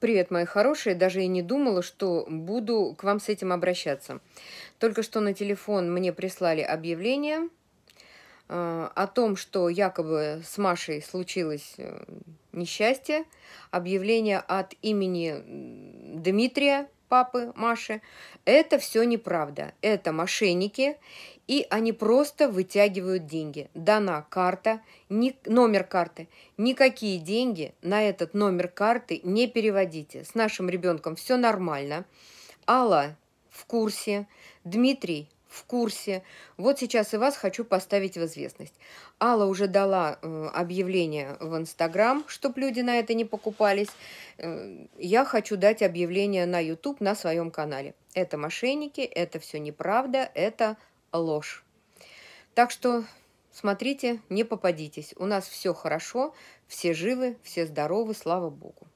Привет, мои хорошие. Даже и не думала, что буду к вам с этим обращаться. Только что на телефон мне прислали объявление э, о том, что якобы с Машей случилось э, несчастье. Объявление от имени Дмитрия, папы Маши, это все неправда. Это мошенники, и они просто вытягивают деньги. Дана карта, ни, номер карты. Никакие деньги на этот номер карты не переводите. С нашим ребенком все нормально. Алла в курсе. Дмитрий в курсе. Вот сейчас и вас хочу поставить в известность. Алла уже дала э, объявление в Инстаграм, чтобы люди на это не покупались. Э, я хочу дать объявление на YouTube на своем канале. Это мошенники, это все неправда, это ложь. Так что смотрите, не попадитесь. У нас все хорошо, все живы, все здоровы, слава богу.